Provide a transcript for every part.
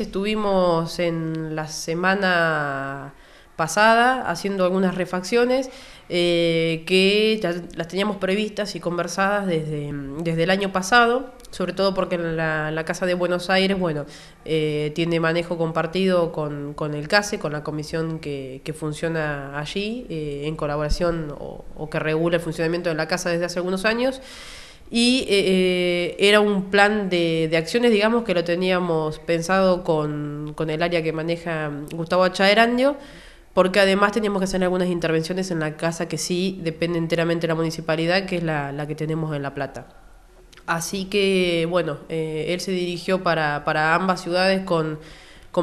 Estuvimos en la semana pasada haciendo algunas refacciones eh, que las teníamos previstas y conversadas desde, el año pasado, sobre todo porque la, Casa de Buenos Aires, bueno, eh, tiene manejo compartido con, el CASE, con la comisión que, funciona allí, eh, en colaboración o que regula el funcionamiento de la Casa desde hace algunos años. Y eh, eh, era un plan de, acciones, digamos, que lo teníamos pensado con, el área que maneja Gustavo Achaerandio, porque además teníamos que hacer algunas intervenciones en la casa que sí depende enteramente de la municipalidad, que es la, que tenemos en La Plata. Así que, bueno, eh, él se dirigió para, ambas ciudades con,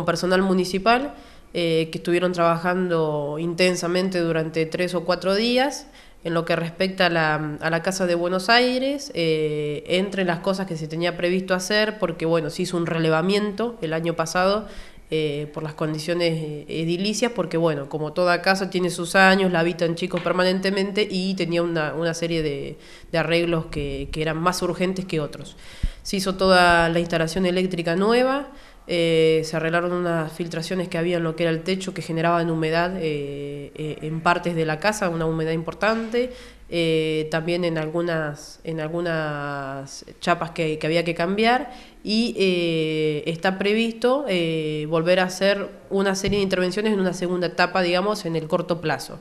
personal municipal, que estuvieron trabajando intensamente durante tres o cuatro días en lo que respecta a la, a la Casa de Buenos Aires, eh, entre las cosas que se tenía previsto hacer, porque bueno, se hizo un relevamiento el año pasado eh, por las condiciones eh, edilicias, porque bueno, como toda casa tiene sus años, la habitan chicos permanentemente y tenía una, serie de, arreglos que, eran más urgentes que otros. Se hizo toda la instalación eléctrica nueva, eh, se arreglaron unas filtraciones que había en lo que era el techo que generaban humedad eh, eh, en partes de la casa, una humedad importante, también en algunas, en algunas chapas que había que cambiar y está previsto volver a hacer una serie de intervenciones en una segunda etapa, digamos, en el corto plazo.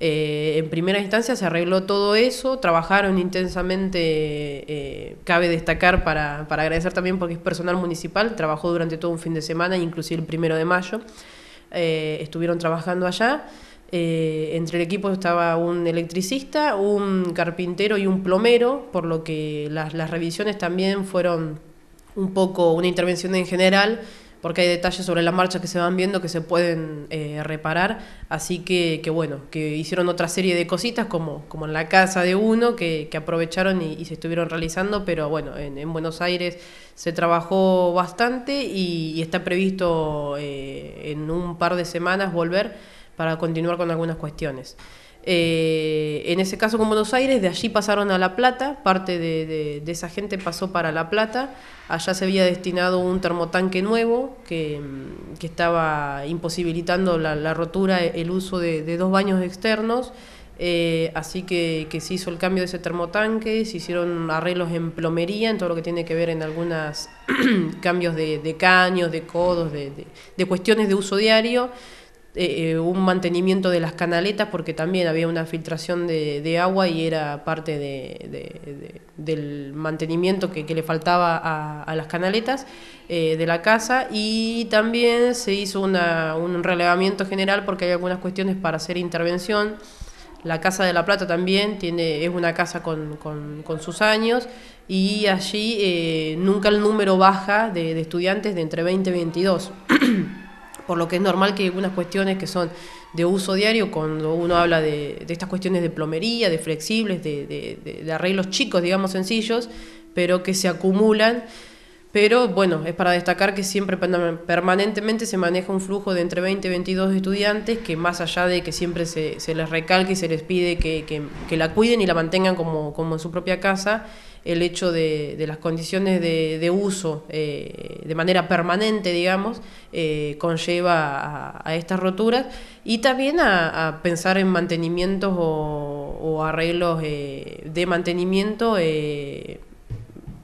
Eh, en primera instancia se arregló todo eso, trabajaron intensamente, eh, cabe destacar para, para, agradecer también porque es personal municipal, trabajó durante todo un fin de semana, inclusive el primero de mayo, eh, estuvieron trabajando allá. entre el equipo estaba un electricista, un carpintero y un plomero, por lo que las revisiones también fueron un poco una intervención en general porque hay detalles sobre las marchas que se van viendo que se pueden eh, reparar, así que, que, bueno, que hicieron otra serie de cositas como, como en la casa de uno, que, aprovecharon y, se estuvieron realizando, pero bueno, en, Buenos Aires se trabajó bastante y, está previsto eh, en un par de semanas volver para continuar con algunas cuestiones. Eh, en ese caso con Buenos Aires, de allí pasaron a La Plata, parte de, esa gente pasó para La Plata, allá se había destinado un termotanque nuevo que, estaba imposibilitando la, rotura, el uso de, dos baños externos, eh, así que, que, se hizo el cambio de ese termotanque, se hicieron arreglos en plomería, en todo lo que tiene que ver en algunos cambios de, caños, de codos, de cuestiones de uso diario eh, eh, un mantenimiento de las canaletas porque también había una filtración de, agua y era parte del mantenimiento que, le faltaba a, las canaletas eh, de la casa y también se hizo una, un relevamiento general porque hay algunas cuestiones para hacer intervención. La Casa de la Plata también tiene, es una casa con, sus años y allí nunca el número baja de, estudiantes de entre 20 y 22. por lo que es normal que algunas cuestiones que son de uso diario, cuando uno habla de, estas cuestiones de plomería, de flexibles, de, de arreglos chicos, digamos sencillos, pero que se acumulan pero bueno, es para destacar que siempre permanentemente se maneja un flujo de entre 20 y 22 estudiantes que más allá de que siempre se, les recalque y se les pide que, la cuiden y la mantengan como, en su propia casa, el hecho de, las condiciones de, uso eh, de manera permanente, digamos, eh, conlleva a, estas roturas y también a, pensar en mantenimientos o, arreglos eh, de mantenimiento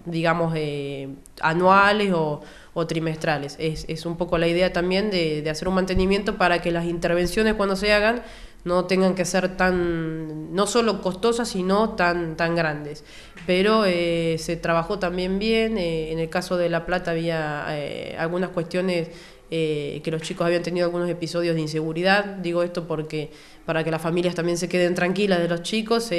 digamos, eh, anuales o, trimestrales. Es, un poco la idea también de, hacer un mantenimiento para que las intervenciones cuando se hagan no tengan que ser tan, no solo costosas, sino tan, tan grandes. Pero eh, se trabajó también bien, eh, en el caso de La Plata había algunas cuestiones que los chicos habían tenido algunos episodios de inseguridad. Digo esto porque para que las familias también se queden tranquilas de los chicos,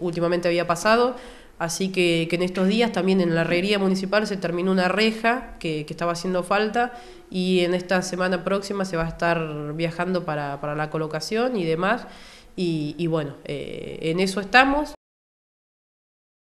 últimamente había pasado. Así que, en estos días también en la herrería municipal se terminó una reja que, estaba haciendo falta y en esta semana próxima se va a estar viajando para, la colocación y demás. Y, bueno, eh, en eso estamos.